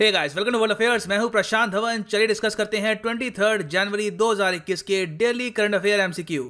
hey guys welcome to world affairs मैं हूं प्रशांत धवन चलिए डिस्कस करते हैं 23 जनवरी 2021 के डेली करंट अफेयर एमसीक्यू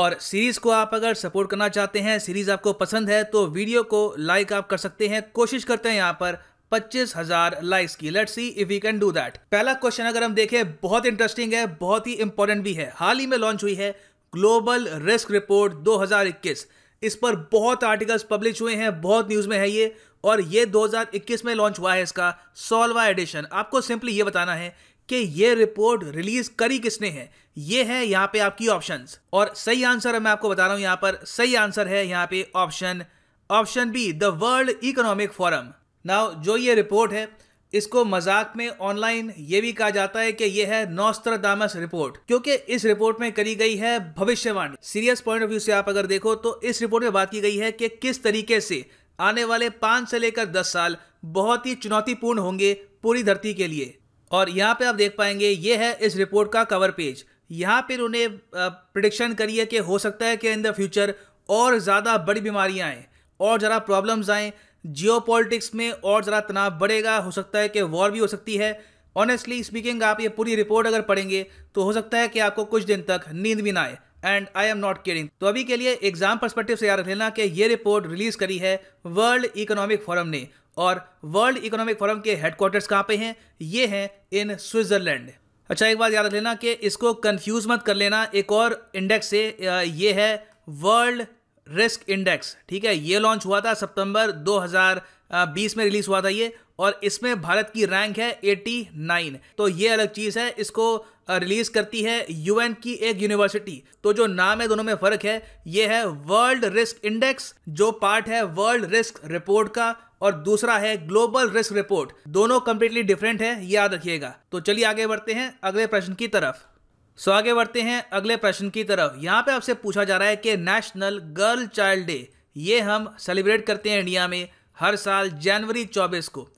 और सीरीज को आप अगर सपोर्ट करना चाहते हैं सीरीज आपको पसंद है तो वीडियो को लाइक आप कर सकते हैं कोशिश करते हैं यहाँ पर पच्चीस हजार लाइक्स की let see if you can do that पहला क्वेश्चन अगर हम देखें बहुत इंटरेस्टिंग है बहुत ही इंपॉर्टेंट भी है हाल ही में लॉन्च हुई है ग्लोबल रिस्क रिपोर्ट 2021 इस पर बहुत आर्टिकल्स पब्लिश हुए हैं बहुत न्यूज़ में है ये और ये 2021 में लॉन्च हुआ है इसका सोलवा एडिशन आपको सिंपली ये बताना है कि ये रिपोर्ट रिलीज करी किसने है ये है यहाँ पे आपकी ऑप्शंस और सही आंसर मैं आपको बता रहा हूं यहां पर सही आंसर है यहाँ पे option option B the world economic forum now जो ये रिपोर्ट है इसको मजाक में ऑनलाइन ये भी कहा जाता है कि यह है नौस्त्रदामस रिपोर्ट क्योंकि इस रिपोर्ट में करी गई है भविष्यवाणी सीरियस पॉइंट ऑफ व्यू से आप अगर देखो तो इस रिपोर्ट में बात की गई है कि किस तरीके से आने वाले पांच से लेकर दस साल बहुत ही चुनौतीपूर्ण होंगे पूरी धरती के लिए और यहाँ पे आप देख पाएंगे ये है इस रिपोर्ट का कवर पेज यहाँ पर उन्हें प्रडिक्शन करी है कि हो सकता है कि इन द फ्यूचर और ज़्यादा बड़ी बीमारियाँ आएँ और ज़रा प्रॉब्लम्स आएँ जियो में और ज़रा तनाव बढ़ेगा हो सकता है कि वॉर भी हो सकती है ऑनेस्टली स्पीकिंग आप ये पूरी रिपोर्ट अगर पढ़ेंगे तो हो सकता है कि आपको कुछ दिन तक नींद भी ना आए and I am not caring तो अभी के लिए एग्जाम परस्पेक्टिव से याद रख लेना कि ये रिपोर्ट रिलीज करी है वर्ल्ड इकोनॉमिक फोरम ने और वर्ल्ड इकोनॉमिक फोरम के हेडक्वार्टर्स कहाँ पे हैं ये हैं इन स्विट्जरलैंड अच्छा एक बात याद रख लेना कि इसको कन्फ्यूज मत कर लेना एक और इंडेक्स से ये है वर्ल्ड रिस्क इंडेक्स ठीक है ये लॉन्च हुआ था सितंबर 2020 में रिलीज हुआ था ये और इसमें भारत की रैंक है 89 तो ये अलग चीज़ है इसको रिलीज करती है यूएन की एक यूनिवर्सिटी तो जो नाम है दोनों में फ़र्क है ये है वर्ल्ड रिस्क इंडेक्स जो पार्ट है वर्ल्ड रिस्क रिपोर्ट का और दूसरा है ग्लोबल रिस्क रिपोर्ट दोनों कंप्लीटली डिफरेंट है याद रखिएगा तो चलिए आगे बढ़ते हैं अगले प्रश्न की तरफ सो आगे बढ़ते हैं अगले प्रश्न की तरफ यहाँ पे आपसे पूछा जा रहा है कि नेशनल गर्ल चाइल्ड डे ये हम सेलिब्रेट करते हैं इंडिया में हर साल जनवरी चौबीस को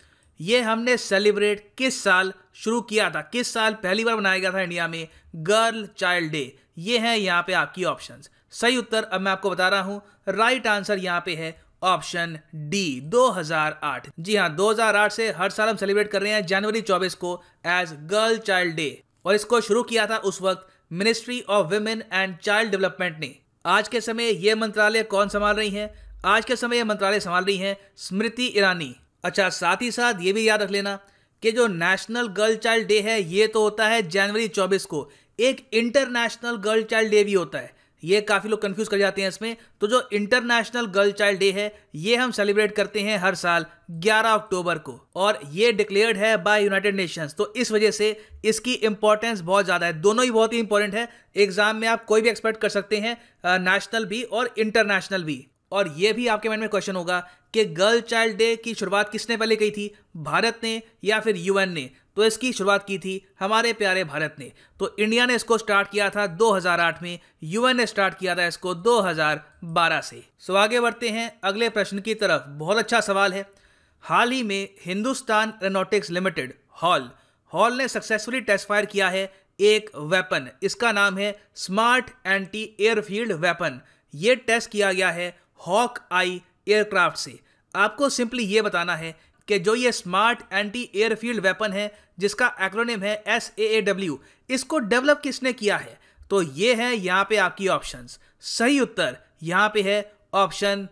ये हमने सेलिब्रेट किस साल शुरू किया था किस साल पहली बार मनाया गया था इंडिया में गर्ल चाइल्ड डे ये है यहाँ पे आपकी ऑप्शंस सही उत्तर अब मैं आपको बता रहा हूँ राइट आंसर यहाँ पे है ऑप्शन डी 2008 जी हाँ 2008 से हर साल हम सेलिब्रेट कर रहे हैं जनवरी 24 को एज गर्ल चाइल्ड डे और इसको शुरू किया था उस वक्त ministry of women and child development ने आज के समय ये मंत्रालय कौन संभाल रही है आज के समय ये मंत्रालय संभाल रही हैं स्मृति ईरानी अच्छा साथ ही साथ ये भी याद रख लेना कि जो नेशनल गर्ल चाइल्ड डे है ये तो होता है जनवरी 24 को एक इंटरनेशनल गर्ल चाइल्ड डे भी होता है ये काफ़ी लोग कंफ्यूज कर जाते हैं इसमें तो जो इंटरनेशनल गर्ल चाइल्ड डे है ये हम सेलिब्रेट करते हैं हर साल 11 अक्टूबर को और ये डिक्लेयर्ड है बाय यूनाइटेड नेशंस तो इस वजह से इसकी इंपॉर्टेंस बहुत ज़्यादा है दोनों ही बहुत ही इंपॉर्टेंट है एग्जाम में आप कोई भी एक्सपेक्ट कर सकते हैं नेशनल भी और इंटरनेशनल भी और ये भी आपके माइंड में क्वेश्चन होगा कि गर्ल चाइल्ड डे की शुरुआत किसने पहले की थी भारत ने या फिर यूएन ने तो इसकी शुरुआत की थी हमारे प्यारे भारत ने तो इंडिया ने इसको स्टार्ट किया था 2008 में यूएन ने स्टार्ट किया था इसको 2012 से सो आगे बढ़ते हैं अगले प्रश्न की तरफ बहुत अच्छा सवाल है हाल ही में Hindustan aeronautics limited HAL HAL ने सक्सेसफुली टेस्ट फायर किया है एक वेपन इसका नाम है स्मार्ट एंटी एयरफील्ड वेपन ये टेस्ट किया गया है हॉक आई एयरक्राफ्ट से आपको सिंपली ये बताना है कि जो ये स्मार्ट एंटी एयरफील्ड वेपन है जिसका एक्रोनिम है एस ए ए डब्ल्यू इसको डेवलप किसने किया है तो ये है यहाँ पे आपकी ऑप्शंस सही उत्तर यहाँ पे है ऑप्शन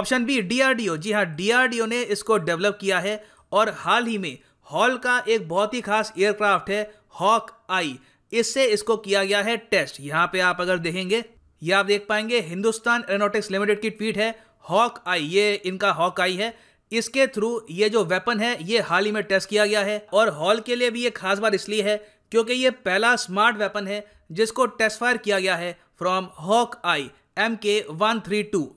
ऑप्शन बी डीआरडीओ जी हाँ डीआरडीओ ने इसको डेवलप किया है और हाल ही में हॉल का एक बहुत ही खास एयरक्राफ्ट है हॉक आई इससे इसको किया गया है टेस्ट यहाँ पे आप अगर देखेंगे ये आप देख पाएंगे हिंदुस्तान एरोनोटिक्स लिमिटेड की ट्वीट है हॉक आई ये इनका हॉक आई है इसके थ्रू ये जो वेपन है ये हाल ही में टेस्ट किया गया है और हॉल के लिए भी ये खास बात इसलिए है क्योंकि ये पहला स्मार्ट वेपन है जिसको टेस्ट फायर किया गया है from Hawk I M K one three two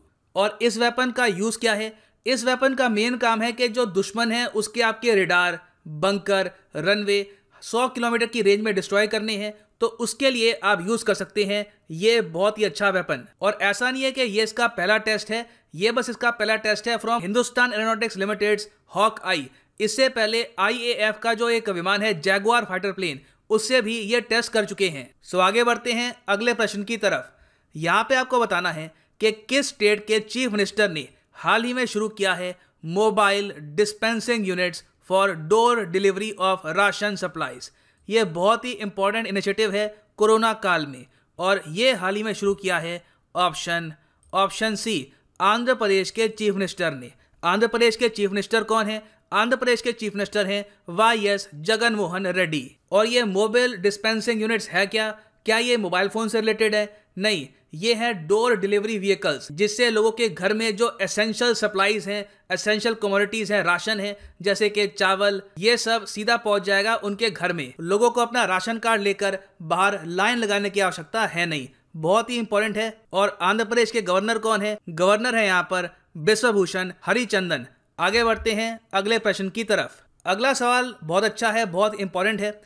और इस वेपन का यूज़ क्या है इस वेपन का मेन काम है कि जो दुश्मन है उसके आपके रिडार बंकर रनवे 100 किलोमीटर की रेंज में डिस्ट्रॉय करने हैं तो उसके लिए आप यूज़ कर सकते हैं ये बहुत ही अच्छा वेपन और ऐसा नहीं है कि ये इसका पहला टेस्ट है ये बस इसका पहला टेस्ट है from Hindustan aeronautics limited Hawk I इससे पहले आई का जो एक विमान है जैगुआर फाइटर प्लेन उससे भी ये टेस्ट कर चुके हैं सो आगे बढ़ते हैं अगले प्रश्न की तरफ यहाँ पे आपको बताना है कि किस स्टेट के चीफ मिनिस्टर ने हाल ही में शुरू किया है mobile dispensing units for door delivery of ration supplies ये बहुत ही इंपॉर्टेंट इनिशिएटिव है कोरोना काल में और ये हाल ही में शुरू किया है option option C Andhra Pradesh के चीफ मिनिस्टर ने आंध्र प्रदेश के चीफ मिनिस्टर कौन है आंध्र प्रदेश के चीफ मिनिस्टर हैं वाई एस जगनमोहन रेड्डी और ये मोबाइल डिस्पेंसिंग यूनिट्स है क्या क्या ये मोबाइल फोन से रिलेटेड है नहीं ये है डोर डिलीवरी व्हीकल्स जिससे लोगों के घर में जो एसेंशियल सप्लाईज हैं एसेंशियल कमोडिटीज हैं राशन है जैसे कि चावल ये सब सीधा पहुंच जाएगा उनके घर में लोगों को अपना राशन कार्ड लेकर बाहर लाइन लगाने की आवश्यकता है नहीं बहुत ही इंपॉर्टेंट है और आंध्र प्रदेश के गवर्नर कौन है गवर्नर है यहाँ पर विश्वभूषण हरिचंदन आगे बढ़ते हैं अगले प्रश्न की तरफ अगला सवाल बहुत अच्छा है बहुत इंपॉर्टेंट है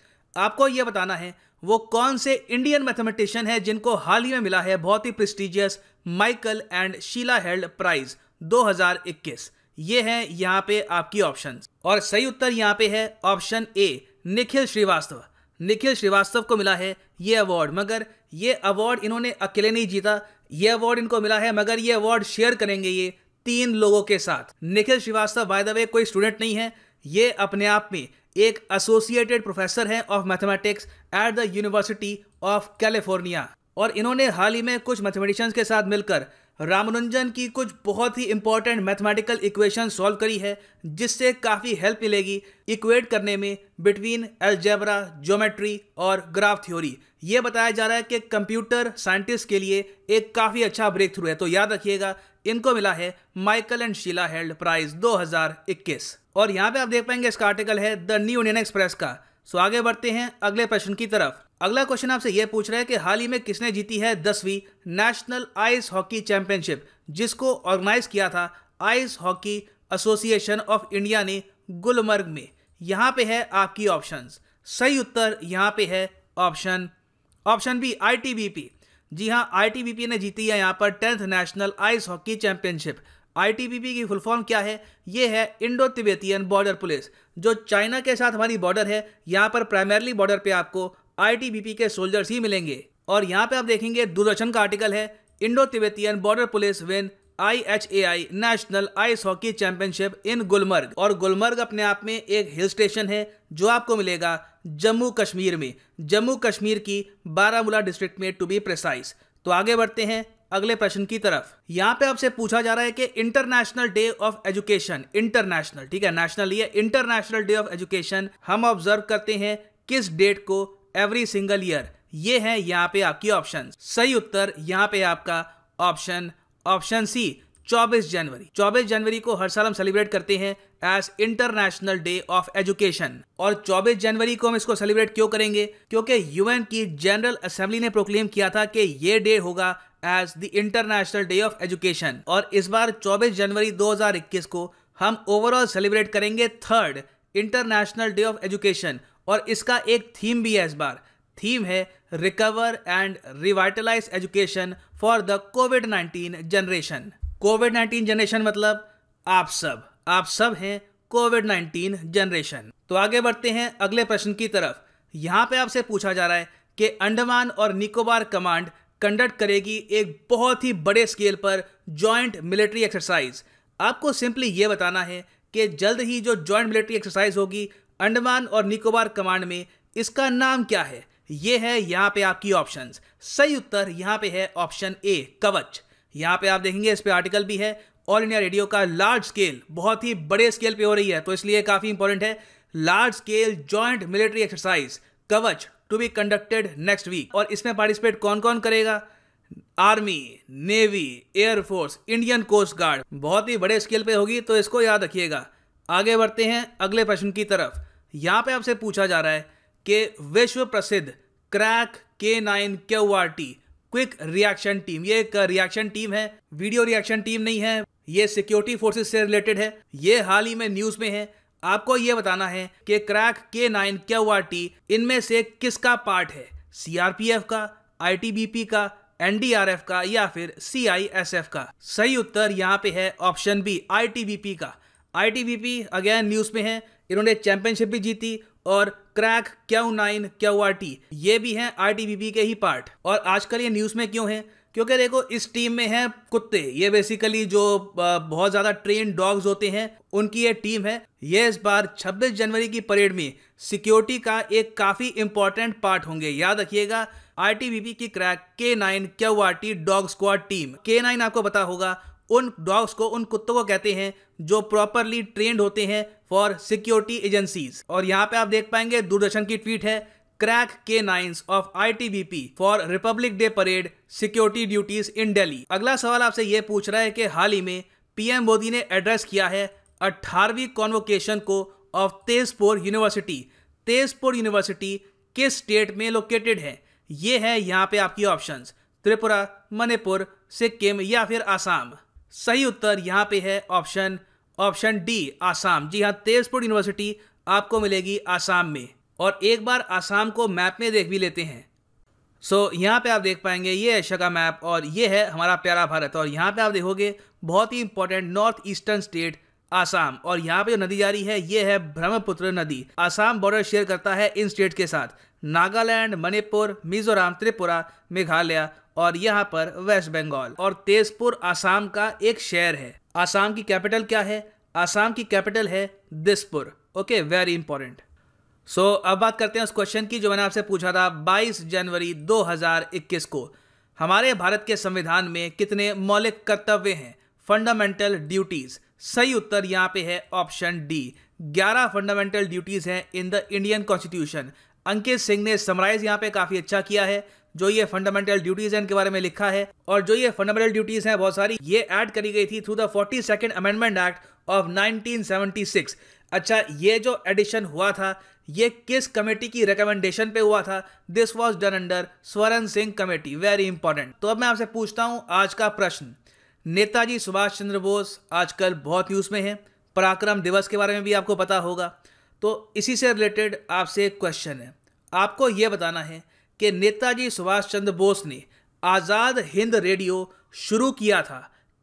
आपको ये बताना है वो कौन से इंडियन मैथमेटिशियन है जिनको हाल ही में मिला है बहुत ही prestigious Michael and Sheila Held prize 2021 ये है यहाँ पे आपकी ऑप्शन और सही उत्तर यहाँ पे है ऑप्शन ए निखिल श्रीवास्तव निखिल श्रीवास्तव को मिला है ये अवार्ड मगर ये अवार्ड इन्होंने अकेले नहीं जीता ये अवार्ड इनको मिला है मगर ये अवार्ड शेयर करेंगे ये तीन लोगों के साथ Nikhil Srivastava by the way कोई स्टूडेंट नहीं है ये अपने आप में एक एसोसिएटेड प्रोफेसर हैं of mathematics at the university of California और इन्होंने हाल ही में कुछ मैथमेटिशियंस के साथ मिलकर रामानुजन की कुछ बहुत ही इंपॉर्टेंट मैथमेटिकल इक्वेशन सॉल्व करी है जिससे काफ़ी हेल्प मिलेगी इक्वेट करने में बिटवीन एल्जेब्रा ज्योमेट्री और ग्राफ थ्योरी ये बताया जा रहा है कि कंप्यूटर साइंटिस्ट के लिए एक काफ़ी अच्छा ब्रेक थ्रू है तो याद रखिएगा इनको मिला है Michael and Sheila Held prize दो और यहाँ पे आप देख पाएंगे इसका आर्टिकल है द न्यू इंडियन एक्सप्रेस का सो आगे बढ़ते हैं अगले प्रश्न की तरफ अगला क्वेश्चन आपसे यह पूछ रहा है कि हाल ही में किसने जीती है दसवीं नेशनल आइस हॉकी चैंपियनशिप जिसको ऑर्गेनाइज किया था ice hockey association of India ने गुलमर्ग में यहाँ पे है आपकी ऑप्शंस सही उत्तर यहाँ पे है ऑप्शन ऑप्शन बी आईटीबीपी जी हाँ आईटीबीपी ने जीती है यहाँ पर tenth national ice hockey championship ITBP की फुल फॉर्म क्या है ये है इंडो तिबेतियन बॉर्डर पुलिस जो चाइना के साथ हमारी बॉर्डर है यहाँ पर प्राइमरली बॉर्डर पे आपको आईटीबीपी के सोल्जर्स ही मिलेंगे और यहाँ पे आप देखेंगे दूरदर्शन का आर्टिकल है Indo Tibetan border police win I H A I national ice hockey championship in Gulmarg और गुलमर्ग अपने आप में एक हिल स्टेशन है जो आपको मिलेगा जम्मू कश्मीर में जम्मू कश्मीर की बारामूला डिस्ट्रिक्ट में टू बी प्रेसाइज तो आगे बढ़ते हैं अगले प्रश्न की तरफ यहाँ पे आपसे पूछा जा रहा है कि international day of education international ठीक है नेशनल ये इंटरनेशनल डे ऑफ एजुकेशन हम ऑब्जर्व करते हैं किस डेट को एवरी सिंगल ईयर ये है यहाँ पे आपकी ऑप्शन सही उत्तर यहाँ पे आपका ऑप्शन ऑप्शन सी 24 जनवरी 24 जनवरी को हर साल हम सेलिब्रेट करते हैं as international day of education और 24 जनवरी को हम इसको सेलिब्रेट क्यों करेंगे क्योंकि यूएन की जनरल असेंबली ने प्रोक्लेम किया था कि ये डे होगा as the international day of education और इस बार 24 जनवरी 2021 को हम ओवरऑल सेलिब्रेट करेंगे third international day of education और इसका एक थीम भी है इस बार थीम है recover and revitalise education for the COVID 19 generation COVID 19 generation मतलब आप सब आप सब हैं कोविड 19 जनरेशन तो आगे बढ़ते हैं अगले प्रश्न की तरफ यहाँ पे आपसे पूछा जा रहा है कि अंडमान और निकोबार कमांड कंडक्ट करेगी एक बहुत ही बड़े स्केल पर जॉइंट मिलिट्री एक्सरसाइज आपको सिंपली ये बताना है कि जल्द ही जो जॉइंट मिलिट्री एक्सरसाइज होगी अंडमान और निकोबार कमांड में इसका नाम क्या है ये है यहाँ पे आपकी ऑप्शंस सही उत्तर यहाँ पे है ऑप्शन ए कवच यहाँ पे आप देखेंगे इस पर आर्टिकल भी है ऑल इंडिया रेडियो का लार्ज स्केल बहुत ही बड़े स्केल पे हो रही है तो इसलिए काफ़ी इंपॉर्टेंट है large scale joint military exercise Kavach to be conducted next week और इसमें पार्टिसिपेट कौन कौन करेगा army navy air force Indian coast guard बहुत ही बड़े स्केल पे होगी तो इसको याद रखिएगा आगे बढ़ते हैं अगले प्रश्न की तरफ यहाँ पे आपसे पूछा जा रहा है कि विश्व प्रसिद्ध crack K nine Q R T quick reaction team ये एक रिएक्शन टीम है वीडियो रिएक्शन टीम नहीं है ये सिक्योरिटी फोर्सेस से रिलेटेड है ये हाल ही में न्यूज़ में है आपको ये बताना है कि क्रैक के नाइन के टी इनमें से किसका पार्ट है सीआरपीएफ का आईटीबीपी का एनडीआरएफ का या फिर सीआईएसएफ का सही उत्तर यहाँ पे है ऑप्शन बी आईटीबीपी का आईटीबीपी अगेन न्यूज में है इन्होंने चैंपियनशिप भी जीती और crack Q nine Q R T ये भी हैं आईटीबीपी के ही पार्ट और आजकल ये न्यूज में क्यों है क्योंकि देखो इस टीम में है कुत्ते ये बेसिकली जो बहुत ज्यादा ट्रेन डॉग्स होते हैं उनकी ये टीम है ये इस बार 26 जनवरी की परेड में सिक्योरिटी का एक काफी इंपॉर्टेंट पार्ट होंगे याद रखिएगा आई की crack K nine Q R T dog squad team K nine आपको पता होगा उन डॉग्स को उन कुत्तों को कहते हैं जो प्रॉपरली ट्रेंड होते हैं फॉर सिक्योरिटी एजेंसीज और यहाँ पे आप देख पाएंगे दूरदर्शन की ट्वीट है crack K nines of I T B P for republic day parade security duties in Delhi अगला सवाल आपसे ये पूछ रहा है कि हाल ही में पीएम मोदी ने एड्रेस किया है अट्ठारहवीं कॉन्वोकेशन को of Tezpur university Tezpur university किस स्टेट में लोकेटेड है ये है यहाँ पे आपकी ऑप्शन त्रिपुरा मणिपुर सिक्किम या फिर आसाम सही उत्तर यहाँ पे है ऑप्शन ऑप्शन डी आसाम जी हाँ तेजपुर यूनिवर्सिटी आपको मिलेगी आसाम में और एक बार आसाम को मैप में देख भी लेते हैं सो so, यहाँ पे आप देख पाएंगे ये है का मैप और ये है हमारा प्यारा भारत और यहाँ पे आप देखोगे बहुत ही important north eastern state Assam और यहाँ पे जो नदी जा रही है ये है ब्रह्मपुत्र नदी आसाम बॉर्डर शेयर करता है इन स्टेट के साथ नागालैंड मणिपुर मिजोरम त्रिपुरा मेघालय और यहाँ पर वेस्ट बंगाल और तेजपुर आसाम का एक शहर है आसाम की कैपिटल क्या है आसाम की कैपिटल है Dispur okay very important so so, अब बात करते हैं उस क्वेश्चन की जो मैंने आपसे पूछा था 22 जनवरी 2021 को हमारे भारत के संविधान में कितने मौलिक कर्तव्य हैं फंडामेंटल ड्यूटीज़ सही उत्तर यहाँ पे है ऑप्शन डी 11 फंडामेंटल ड्यूटीज़ हैं in the Indian constitution Ankit Singh ने समराइज यहाँ पे काफ़ी अच्छा किया है जो ये फंडामेंटल ड्यूटीज हैं इनके बारे में लिखा है और जो ये फंडामेंटल ड्यूटीज हैं बहुत सारी ये ऐड करी गई थी through the forty second amendment act of 1976 अच्छा ये जो एडिशन हुआ था ये किस कमेटी की रिकमेंडेशन पे हुआ था this was done under Swaran Singh committee very important तो अब मैं आपसे पूछता हूँ आज का प्रश्न नेताजी सुभाष चंद्र बोस आजकल बहुत न्यूज़ में है पराक्रम दिवस के बारे में भी आपको पता होगा तो इसी से रिलेटेड आपसे एक क्वेश्चन है आपको ये बताना है कि नेताजी सुभाष चंद्र बोस ने आज़ाद हिंद रेडियो शुरू किया था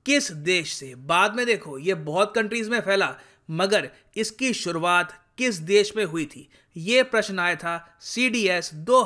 किस देश से बाद में देखो ये बहुत कंट्रीज़ में फैला मगर इसकी शुरुआत किस देश में हुई थी ये प्रश्न आया था सी डी एस दो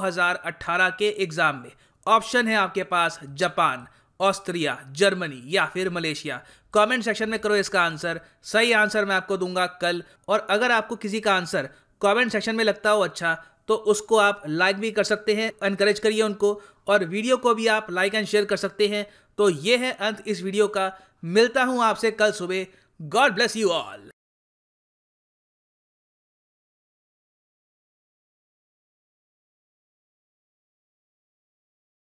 के एग्ज़ाम में ऑप्शन है आपके पास जापान ऑस्ट्रिया जर्मनी या फिर मलेशिया कमेंट सेक्शन में करो इसका आंसर सही आंसर मैं आपको दूंगा कल और अगर आपको किसी का आंसर कमेंट सेक्शन में लगता हो अच्छा तो उसको आप लाइक भी कर सकते हैं इनक्रेज करिए उनको और वीडियो को भी आप लाइक एंड शेयर कर सकते हैं तो ये है अंत इस वीडियो का मिलता हूँ आपसे कल सुबह गॉड ब्लेस यू ऑल